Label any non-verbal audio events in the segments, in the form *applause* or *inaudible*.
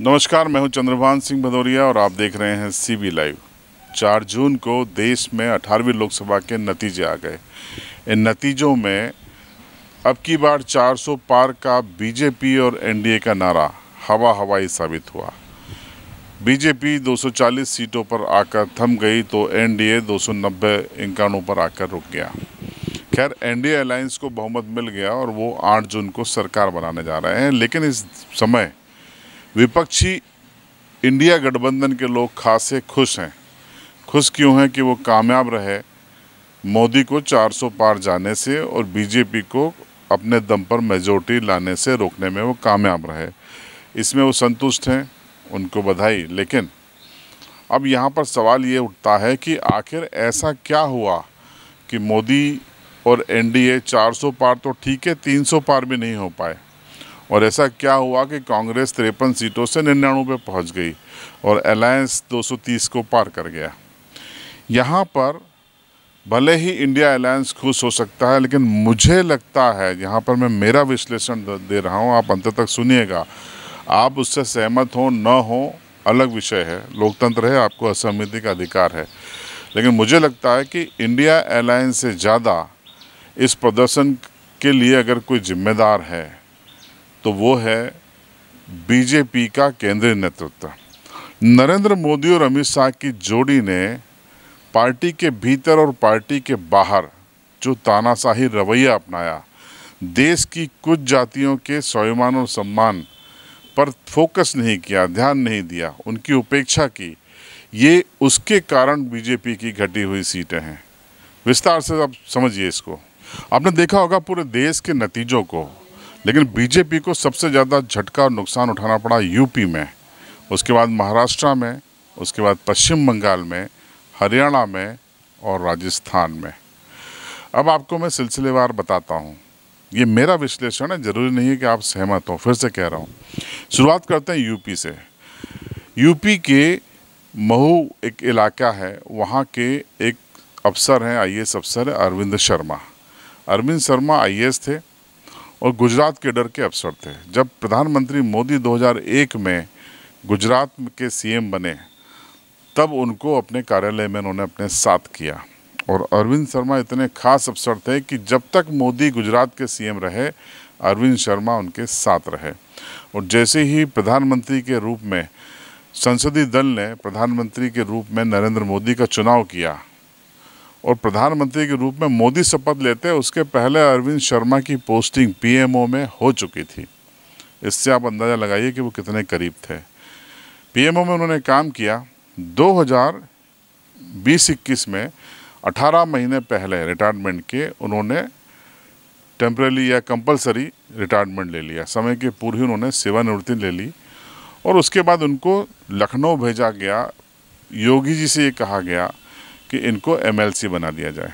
नमस्कार मैं हूं चंद्रभान सिंह भदौरिया और आप देख रहे हैं सीबी लाइव 4 जून को देश में 18वीं लोकसभा के नतीजे आ गए इन नतीजों में अब की बार 400 पार का बीजेपी और एनडीए का नारा हवा हवाई साबित हुआ बीजेपी 240 सीटों पर आकर थम गई तो एनडीए 290 सौ पर आकर रुक गया खैर एनडीए अलायंस को बहुमत मिल गया और वो 8 जून को सरकार बनाने जा रहे हैं लेकिन इस समय विपक्षी इंडिया गठबंधन के लोग खासे खुश हैं खुश क्यों हैं कि वो कामयाब रहे मोदी को 400 पार जाने से और बीजेपी को अपने दम पर मेजोरिटी लाने से रोकने में वो कामयाब रहे इसमें वो संतुष्ट हैं उनको बधाई लेकिन अब यहाँ पर सवाल ये उठता है कि आखिर ऐसा क्या हुआ कि मोदी और एनडीए 400 पार तो ठीक है 300 पार भी नहीं हो पाए और ऐसा क्या हुआ कि कांग्रेस तिरपन सीटों से निन्यानवे पहुंच गई और अलायंस 230 को पार कर गया यहाँ पर भले ही इंडिया अलायंस खुश हो सकता है लेकिन मुझे लगता है यहाँ पर मैं मेरा विश्लेषण दे रहा हूँ आप अंत तक सुनिएगा आप उससे सहमत हो न हो अलग विषय है लोकतंत्र है आपको असहमति का अधिकार है लेकिन मुझे लगता है कि इंडिया अलायंस से ज़्यादा इस प्रदर्शन के लिए अगर कोई जिम्मेदार है तो वो है बीजेपी का केंद्रीय नेतृत्व नरेंद्र मोदी और अमित शाह की जोड़ी ने पार्टी के भीतर और पार्टी के बाहर जो तानाशाही रवैया अपनाया देश की कुछ जातियों के स्वाभिमान और सम्मान पर फोकस नहीं किया ध्यान नहीं दिया उनकी उपेक्षा की ये उसके कारण बीजेपी की घटी हुई सीटें हैं विस्तार से आप समझिए इसको आपने देखा होगा पूरे देश के नतीजों को लेकिन बीजेपी को सबसे ज़्यादा झटका और नुकसान उठाना पड़ा यूपी में उसके बाद महाराष्ट्र में उसके बाद पश्चिम बंगाल में हरियाणा में और राजस्थान में अब आपको मैं सिलसिलेवार बताता हूँ ये मेरा विश्लेषण है ज़रूरी नहीं है कि आप सहमत हो फिर से कह रहा हूँ शुरुआत करते हैं यूपी से यूपी के महू एक इलाका है वहाँ के एक अफसर हैं आईएएस अफसर है अरविंद शर्मा अरविंद शर्मा आईएएस थे और गुजरात के डर के अवसर थे जब प्रधानमंत्री मोदी 2001 में गुजरात के सीएम बने तब उनको अपने कार्यालय में उन्होंने अपने साथ किया और अरविंद शर्मा इतने खास अवसर थे कि जब तक मोदी गुजरात के सीएम रहे अरविंद शर्मा उनके साथ रहे और जैसे ही प्रधानमंत्री के रूप में संसदीय दल ने प्रधानमंत्री के रूप में नरेंद्र मोदी का चुनाव किया और प्रधानमंत्री के रूप में मोदी शपथ लेते उसके पहले अरविंद शर्मा की पोस्टिंग पीएमओ में हो चुकी थी इससे आप अंदाज़ा लगाइए कि वो कितने करीब थे पीएमओ में उन्होंने काम किया 2020-21 में 18 महीने पहले रिटायरमेंट के उन्होंने टेम्प्रेरी या कंपलसरी रिटायरमेंट ले लिया समय के पूर्व ही उन्होंने सेवानिवृत्ति ले ली और उसके बाद उनको लखनऊ भेजा गया योगी जी से ये कहा गया कि इनको एमएलसी बना दिया जाए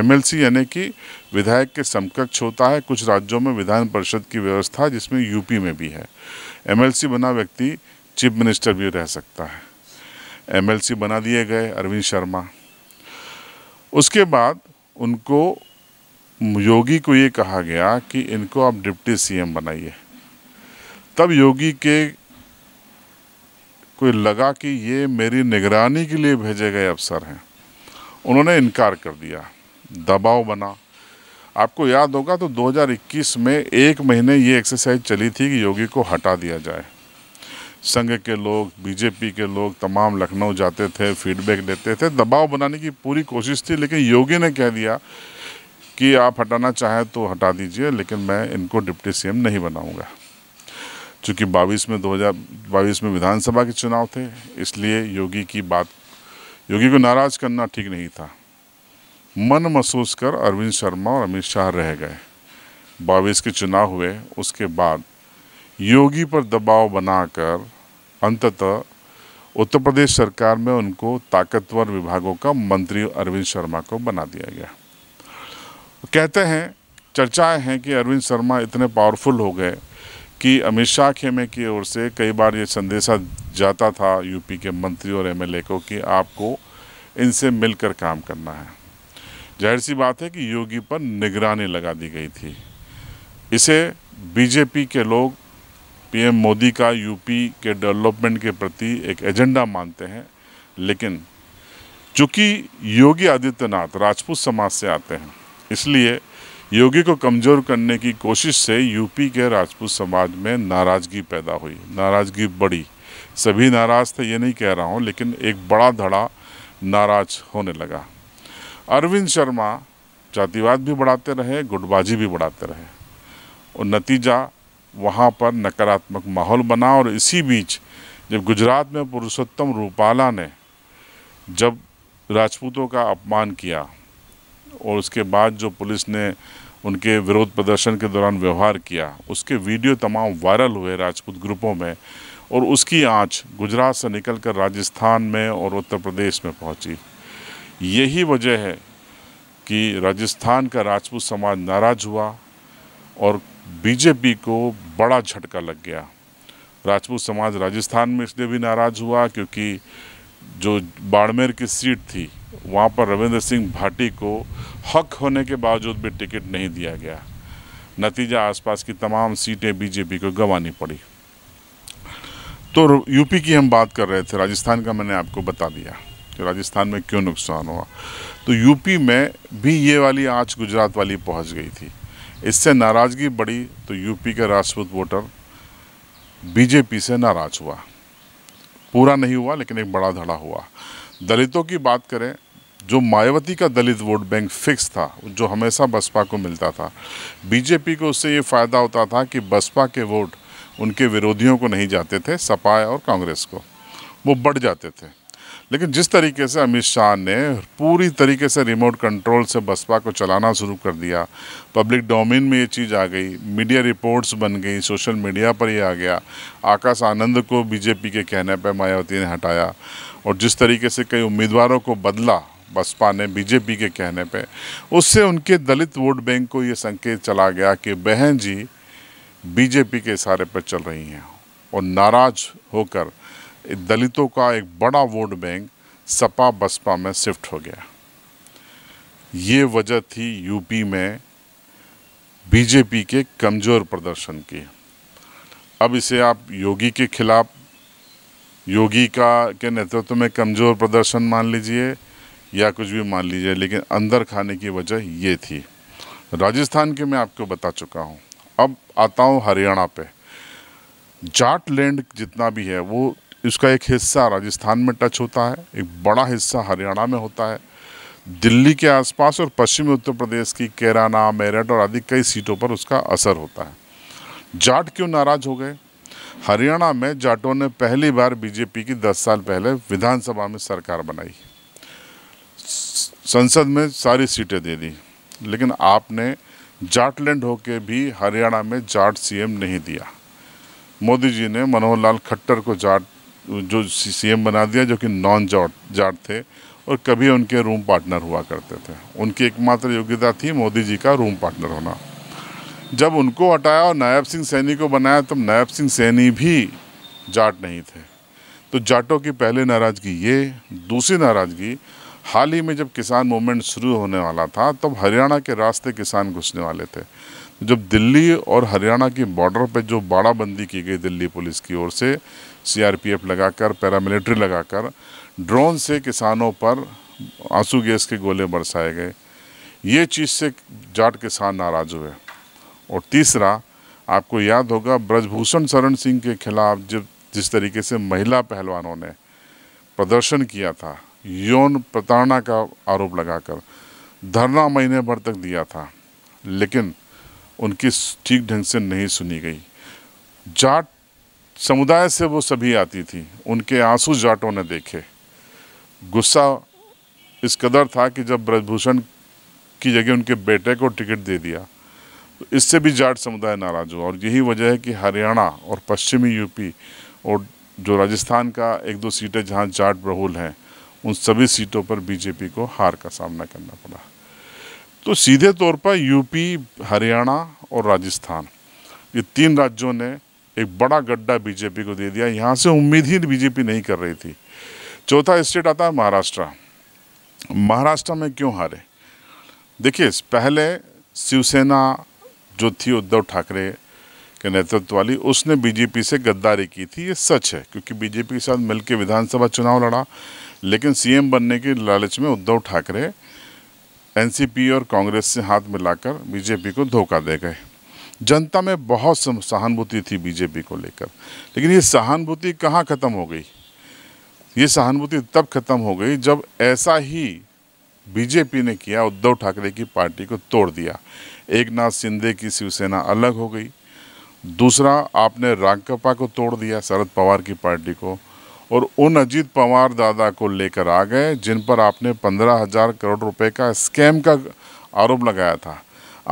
एमएलसी यानी कि विधायक के समकक्ष होता है कुछ राज्यों में विधान परिषद की व्यवस्था जिसमें यूपी में भी है एमएलसी बना व्यक्ति चीफ मिनिस्टर भी रह सकता है एमएलसी बना दिए गए अरविंद शर्मा उसके बाद उनको योगी को ये कहा गया कि इनको आप डिप्टी सीएम बनाइए तब योगी के कोई लगा कि ये मेरी निगरानी के लिए भेजे गए अफसर हैं उन्होंने इनकार कर दिया दबाव बना आपको याद होगा तो 2021 में एक महीने ये एक्सरसाइज चली थी कि योगी को हटा दिया जाए संघ के लोग बीजेपी के लोग तमाम लखनऊ जाते थे फीडबैक लेते थे दबाव बनाने की पूरी कोशिश थी लेकिन योगी ने कह दिया कि आप हटाना चाहें तो हटा दीजिए लेकिन मैं इनको डिप्टी सीएम नहीं बनाऊंगा चूँकि बाईस में 2022 में विधानसभा के चुनाव थे इसलिए योगी की बात योगी को नाराज़ करना ठीक नहीं था मन महसूस कर अरविंद शर्मा और अमित शाह रह गए बाईस के चुनाव हुए उसके बाद योगी पर दबाव बनाकर अंततः उत्तर प्रदेश सरकार में उनको ताकतवर विभागों का मंत्री अरविंद शर्मा को बना दिया गया कहते हैं चर्चाएं हैं कि अरविंद शर्मा इतने पावरफुल हो गए कि अमित शाह खेमे की ओर से कई बार ये संदेशा जाता था यूपी के मंत्री और एमएलए को कि आपको इनसे मिलकर काम करना है जाहिर सी बात है कि योगी पर निगरानी लगा दी गई थी इसे बीजेपी के लोग पीएम मोदी का यूपी के डेवलपमेंट के प्रति एक एजेंडा मानते हैं लेकिन चूँकि योगी आदित्यनाथ राजपूत समाज से आते हैं इसलिए योगी को कमज़ोर करने की कोशिश से यूपी के राजपूत समाज में नाराज़गी पैदा हुई नाराज़गी बढ़ी सभी नाराज़ थे ये नहीं कह रहा हूँ लेकिन एक बड़ा धड़ा नाराज होने लगा अरविंद शर्मा जातिवाद भी बढ़ाते रहे गुटबाजी भी बढ़ाते रहे और नतीजा वहाँ पर नकारात्मक माहौल बना और इसी बीच जब गुजरात में पुरुषोत्तम रूपाला ने जब राजपूतों का अपमान किया और उसके बाद जो पुलिस ने उनके विरोध प्रदर्शन के दौरान व्यवहार किया उसके वीडियो तमाम वायरल हुए राजपूत ग्रुपों में और उसकी आंच गुजरात से निकलकर राजस्थान में और उत्तर प्रदेश में पहुंची यही वजह है कि राजस्थान का राजपूत समाज नाराज हुआ और बीजेपी को बड़ा झटका लग गया राजपूत समाज राजस्थान में इसलिए भी नाराज़ हुआ क्योंकि जो बाड़मेर की सीट थी वहाँ पर रविंद्र सिंह भाटी को हक होने के बावजूद भी टिकट नहीं दिया गया नतीजा आसपास की तमाम सीटें बीजेपी को गंवानी पड़ी तो यूपी की हम बात कर रहे थे राजस्थान का मैंने आपको बता दिया कि राजस्थान में क्यों नुकसान हुआ तो यूपी में भी ये वाली आज गुजरात वाली पहुंच गई थी इससे नाराज़गी बढ़ी तो यूपी का राजपूत वोटर बीजेपी से नाराज़ हुआ पूरा नहीं हुआ लेकिन एक बड़ा धड़ा हुआ दलितों की बात करें जो मायावती का दलित वोट बैंक फिक्स था जो हमेशा बसपा को मिलता था बीजेपी को उससे ये फ़ायदा होता था कि बसपा के वोट उनके विरोधियों को नहीं जाते थे सपा और कांग्रेस को वो बढ़ जाते थे लेकिन जिस तरीके से अमित शाह ने पूरी तरीके से रिमोट कंट्रोल से बसपा को चलाना शुरू कर दिया पब्लिक डोमेन में ये चीज़ आ गई मीडिया रिपोर्ट्स बन गई सोशल मीडिया पर ये आ गया आकाश आनंद को बीजेपी के कहने पर मायावती ने हटाया और जिस तरीके से कई उम्मीदवारों को बदला बसपा ने बीजेपी के कहने पर उससे उनके दलित वोट बैंक को ये संकेत चला गया कि बहन जी बीजेपी के इशारे पर चल रही हैं और नाराज होकर दलितों का एक बड़ा वोट बैंक सपा बसपा में शिफ्ट हो गया ये वजह थी यूपी में बीजेपी के कमज़ोर प्रदर्शन की अब इसे आप योगी के खिलाफ योगी का के नेतृत्व में कमज़ोर प्रदर्शन मान लीजिए या कुछ भी मान लीजिए लेकिन अंदर खाने की वजह ये थी राजस्थान के मैं आपको बता चुका हूँ अब आता हूँ हरियाणा पे जाट लैंड जितना भी है वो इसका एक हिस्सा राजस्थान में टच होता है एक बड़ा हिस्सा हरियाणा में होता है दिल्ली के आसपास और पश्चिमी उत्तर प्रदेश की केराना मेरठ और आदि कई सीटों पर उसका असर होता है जाट क्यों नाराज हो गए हरियाणा में जाटों ने पहली बार बीजेपी की 10 साल पहले विधानसभा में सरकार बनाई संसद में सारी सीटें दे दी लेकिन आपने जाटलैंड होके भी हरियाणा में जाट सीएम नहीं दिया मोदी जी ने मनोहर लाल खट्टर को जाट जो सीएम बना दिया जो कि नॉन जाट जाट थे और कभी उनके रूम पार्टनर हुआ करते थे उनकी एकमात्र योग्यता थी मोदी जी का रूम पार्टनर होना जब उनको हटाया और नायब सिंह सैनी को बनाया तब तो नायब सिंह सैनी भी जाट नहीं थे तो जाटों की पहले नाराज़गी ये दूसरी नाराज़गी हाल ही में जब किसान मूवमेंट शुरू होने वाला था तब हरियाणा के रास्ते किसान घुसने वाले थे जब दिल्ली और हरियाणा की बॉर्डर पर जो बाड़ाबंदी की गई दिल्ली पुलिस की ओर से सीआरपीएफ लगाकर पैरामिलिट्री लगाकर ड्रोन से किसानों पर आंसू गैस के गोले बरसाए गए ये चीज़ से जाट किसान नाराज़ हुए और तीसरा आपको याद होगा ब्रजभूषण शरण सिंह के खिलाफ जब जिस तरीके से महिला पहलवानों ने प्रदर्शन किया था यौन प्रताड़ना का आरोप लगाकर धरना महीने भर तक दिया था लेकिन उनकी ठीक ढंग से नहीं सुनी गई जाट समुदाय से वो सभी आती थी उनके आंसू जाटों ने देखे गुस्सा इस कदर था कि जब ब्रजभूषण की जगह उनके बेटे को टिकट दे दिया तो इससे भी जाट समुदाय नाराज हुआ और यही वजह है कि हरियाणा और पश्चिमी यूपी और जो राजस्थान का एक दो सीटें जहाँ जाट बहुल हैं उन सभी सीटों पर बीजेपी को हार का सामना करना पड़ा तो सीधे तौर पर यूपी हरियाणा और राजस्थान ये तीन राज्यों ने एक बड़ा गड्ढा बीजेपी को दे दिया यहाँ से उम्मीद ही बीजेपी नहीं कर रही थी चौथा स्टेट आता है महाराष्ट्र महाराष्ट्र में क्यों हारे देखिए पहले शिवसेना जो थी उद्धव ठाकरे के नेतृत्व वाली उसने बीजेपी से गद्दारी की थी ये सच है क्योंकि बीजेपी के साथ मिलकर विधानसभा चुनाव लड़ा लेकिन सीएम बनने के लालच में उद्धव ठाकरे एनसीपी और कांग्रेस से हाथ मिलाकर बीजेपी को धोखा दे गए जनता में बहुत सहानुभूति थी बीजेपी को लेकर लेकिन ये सहानुभूति कहाँ ख़त्म हो गई ये सहानुभूति तब खत्म हो गई जब ऐसा ही बीजेपी ने किया उद्धव ठाकरे की पार्टी को तोड़ दिया एक नाथ शिंदे की शिवसेना अलग हो गई दूसरा आपने राकपा को तोड़ दिया शरद पवार की पार्टी को और उन अजीत पवार दादा को लेकर आ गए जिन पर आपने पंद्रह हजार करोड़ रुपए का स्कैम का आरोप लगाया था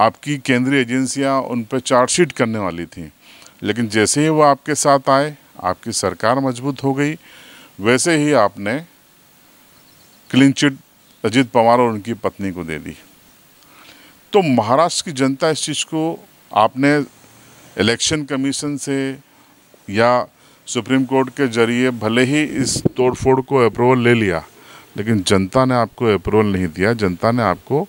आपकी केंद्रीय एजेंसियां उन पर चार्जशीट करने वाली थीं लेकिन जैसे ही वो आपके साथ आए आपकी सरकार मजबूत हो गई वैसे ही आपने क्लीन चिट अजीत पवार और उनकी पत्नी को दे दी तो महाराष्ट्र की जनता इस चीज़ को आपने इलेक्शन कमीशन से या सुप्रीम कोर्ट के जरिए भले ही इस तोड़फोड़ को अप्रूवल ले लिया लेकिन जनता ने आपको अप्रूवल नहीं दिया जनता ने आपको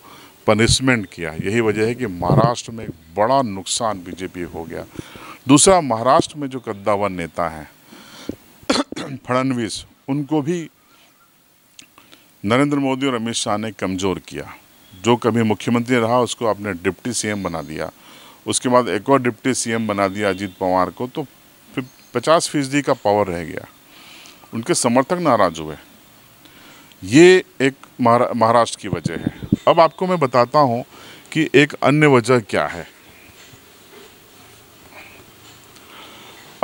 पनिशमेंट किया यही वजह है कि महाराष्ट्र में बड़ा नुकसान बीजेपी हो गया दूसरा महाराष्ट्र में जो कद्दावर नेता हैं *clears throat* फडणवीस उनको भी नरेंद्र मोदी और अमित शाह ने कमज़ोर किया जो कभी मुख्यमंत्री रहा उसको आपने डिप्टी सीएम बना दिया उसके बाद एक और डिप्टी सीएम बना दिया अजीत पवार को तो पचास फीसदी का पावर रह गया उनके समर्थक नाराज हुए ये एक महाराष्ट्र की वजह है अब आपको मैं बताता हूँ कि एक अन्य वजह क्या है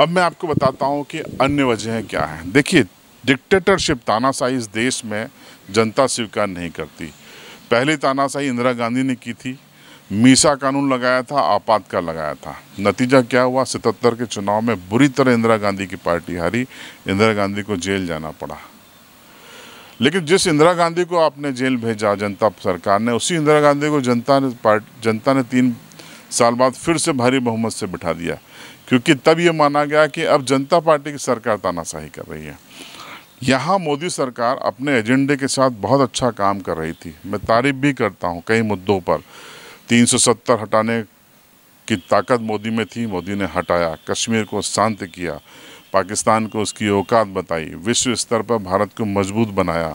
अब मैं आपको बताता हूँ कि अन्य वजहें क्या हैं देखिए डिक्टेटरशिप तानाशाही इस देश में जनता स्वीकार नहीं करती पहले तानाशाही इंदिरा गांधी ने की थी मीसा कानून लगाया था आपातकाल लगाया था नतीजा क्या हुआ सतहत्तर के चुनाव में बुरी तरह इंदिरा गांधी की पार्टी हारी इंदिरा गांधी को जेल जाना पड़ा लेकिन जिस इंदिरा गांधी को आपने जेल भेजा जनता सरकार ने उसी इंदिरा गांधी को जनता ने जनता ने तीन साल बाद फिर से भारी बहुमत से बिठा दिया क्योंकि तब ये माना गया कि अब जनता पार्टी की सरकार तानाशाही कर रही है यहाँ मोदी सरकार अपने एजेंडे के साथ बहुत अच्छा काम कर रही थी मैं तारीफ भी करता हूँ कई मुद्दों पर 370 हटाने की ताकत मोदी में थी मोदी ने हटाया कश्मीर को शांत किया पाकिस्तान को उसकी औकात बताई विश्व स्तर पर भारत को मजबूत बनाया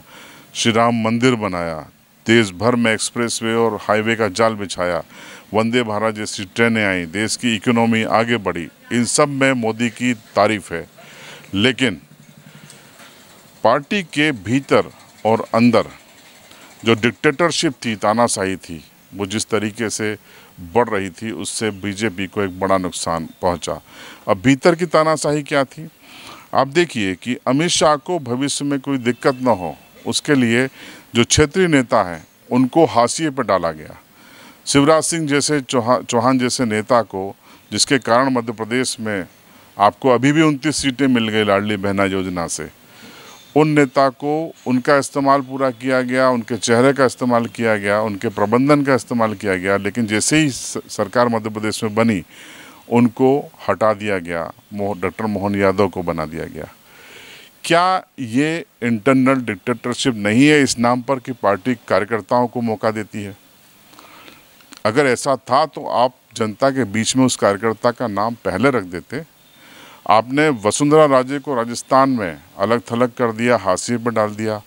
श्री राम मंदिर बनाया देश भर में एक्सप्रेसवे और हाईवे का जाल बिछाया वंदे भारत जैसी ट्रेनें आई देश की इकोनॉमी आगे बढ़ी इन सब में मोदी की तारीफ है लेकिन पार्टी के भीतर और अंदर जो डिक्टेटरशिप थी तानाशाही थी वो जिस तरीके से बढ़ रही थी उससे बीजेपी को एक बड़ा नुकसान पहुंचा अब भीतर की तानाशाही क्या थी आप देखिए कि अमित शाह को भविष्य में कोई दिक्कत ना हो उसके लिए जो क्षेत्रीय नेता हैं उनको हाशिए पर डाला गया शिवराज सिंह जैसे चौहान चौहान जैसे नेता को जिसके कारण मध्य प्रदेश में आपको अभी भी उनतीस सीटें मिल गई लाडली बहना योजना से उन नेता को उनका इस्तेमाल पूरा किया गया उनके चेहरे का इस्तेमाल किया गया उनके प्रबंधन का इस्तेमाल किया गया लेकिन जैसे ही सरकार मध्य प्रदेश में बनी उनको हटा दिया गया डॉक्टर मोहन यादव को बना दिया गया क्या ये इंटरनल डिक्टेटरशिप नहीं है इस नाम पर कि पार्टी कार्यकर्ताओं को मौका देती है अगर ऐसा था तो आप जनता के बीच में उस कार्यकर्ता का नाम पहले रख देते आपने वसुंधरा राजे को राजस्थान में अलग थलग कर दिया हाशिए पर डाल दिया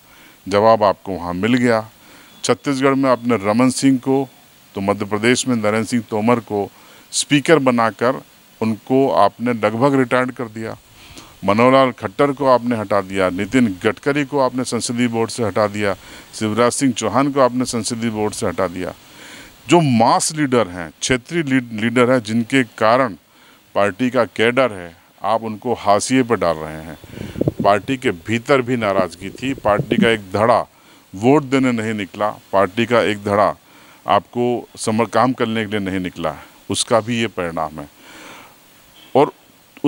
जवाब आपको वहाँ मिल गया छत्तीसगढ़ में आपने रमन सिंह को तो मध्य प्रदेश में नरेंद्र सिंह तोमर को स्पीकर बनाकर उनको आपने लगभग रिटायर्ड कर दिया मनोहर लाल खट्टर को आपने हटा दिया नितिन गडकरी को आपने संसदीय बोर्ड से हटा दिया शिवराज सिंह चौहान को आपने संसदीय बोर्ड से हटा दिया जो मास लीडर हैं क्षेत्रीय लीडर हैं जिनके कारण पार्टी का कैडर है आप उनको हाशिए पर डाल रहे हैं पार्टी के भीतर भी नाराज़गी थी पार्टी का एक धड़ा वोट देने नहीं निकला पार्टी का एक धड़ा आपको समर काम करने के लिए नहीं निकला उसका भी ये परिणाम है और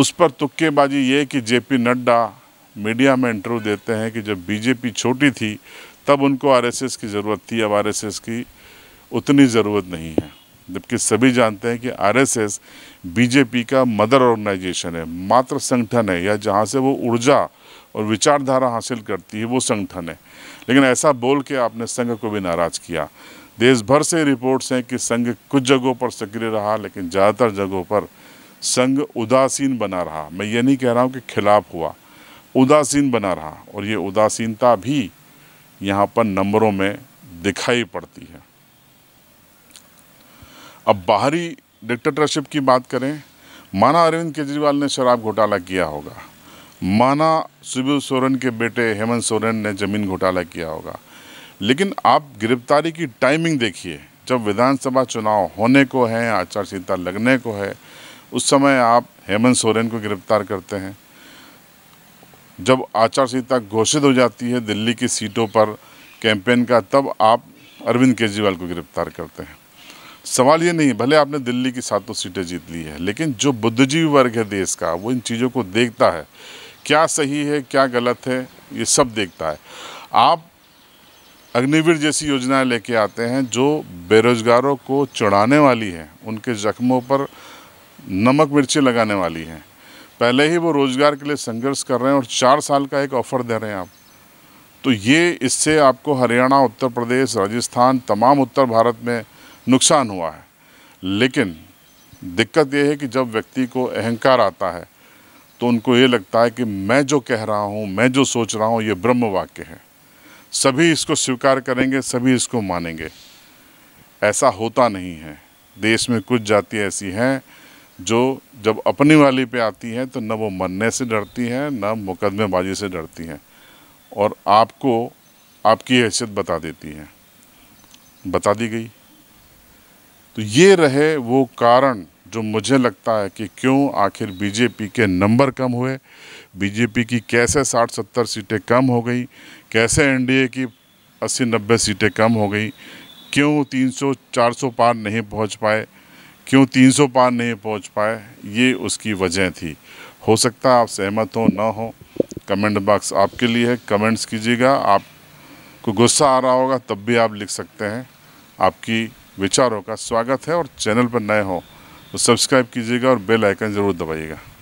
उस पर तुक्केबाजी ये कि जेपी नड्डा मीडिया में इंटरव्यू देते हैं कि जब बीजेपी छोटी थी तब उनको आरएसएस की ज़रूरत थी अब आरएसएस की उतनी ज़रूरत नहीं है जबकि सभी जानते हैं कि आरएसएस बीजेपी का मदर ऑर्गेनाइजेशन है मात्र संगठन है या जहाँ से वो ऊर्जा और विचारधारा हासिल करती है वो संगठन है लेकिन ऐसा बोल के आपने संघ को भी नाराज़ किया देश भर से रिपोर्ट्स हैं कि संघ कुछ जगहों पर सक्रिय रहा लेकिन ज़्यादातर जगहों पर संघ उदासीन बना रहा मैं ये नहीं कह रहा हूँ कि खिलाफ हुआ उदासीन बना रहा और ये उदासीनता भी यहाँ पर नंबरों में दिखाई पड़ती है अब बाहरी डिक्टेटरशिप की बात करें माना अरविंद केजरीवाल ने शराब घोटाला किया होगा माना शिबू सोरेन के बेटे हेमंत सोरेन ने जमीन घोटाला किया होगा लेकिन आप गिरफ्तारी की टाइमिंग देखिए जब विधानसभा चुनाव होने को है आचार संहिता लगने को है उस समय आप हेमंत सोरेन को गिरफ्तार करते हैं जब आचार संहिता घोषित हो जाती है दिल्ली की सीटों पर कैंपेन का तब आप अरविंद केजरीवाल को गिरफ्तार करते हैं सवाल ये नहीं भले आपने दिल्ली की सातों सीटें जीत ली है लेकिन जो बुद्धिजीवी वर्ग है देश का वो इन चीज़ों को देखता है क्या सही है क्या गलत है ये सब देखता है आप अग्निवीर जैसी योजनाएं लेके आते हैं जो बेरोज़गारों को चढ़ाने वाली है उनके ज़ख्मों पर नमक मिर्ची लगाने वाली हैं पहले ही वो रोज़गार के लिए संघर्ष कर रहे हैं और चार साल का एक ऑफ़र दे रहे हैं आप तो ये इससे आपको हरियाणा उत्तर प्रदेश राजस्थान तमाम उत्तर भारत में नुकसान हुआ है लेकिन दिक्कत यह है कि जब व्यक्ति को अहंकार आता है तो उनको ये लगता है कि मैं जो कह रहा हूँ मैं जो सोच रहा हूँ ये ब्रह्म वाक्य है सभी इसको स्वीकार करेंगे सभी इसको मानेंगे ऐसा होता नहीं है देश में कुछ जाति ऐसी हैं जो जब अपनी वाली पे आती हैं तो न वो मरने से डरती हैं न मुकदमेबाजी से डरती हैं और आपको आपकी हैसियत बता देती हैं बता दी गई तो ये रहे वो कारण जो मुझे लगता है कि क्यों आखिर बीजेपी के नंबर कम हुए बीजेपी की कैसे 60-70 सीटें कम हो गई कैसे एनडीए की 80-90 सीटें कम हो गई क्यों 300-400 पार नहीं पहुंच पाए क्यों 300 पार नहीं पहुंच पाए ये उसकी वजह थी हो सकता है आप सहमत हो ना हो कमेंट बॉक्स आपके लिए है कमेंट्स कीजिएगा आपको गुस्सा आ रहा होगा तब भी आप लिख सकते हैं आपकी विचारों का स्वागत है और चैनल पर नए हो तो सब्सक्राइब कीजिएगा और बेल आइकन ज़रूर दबाइएगा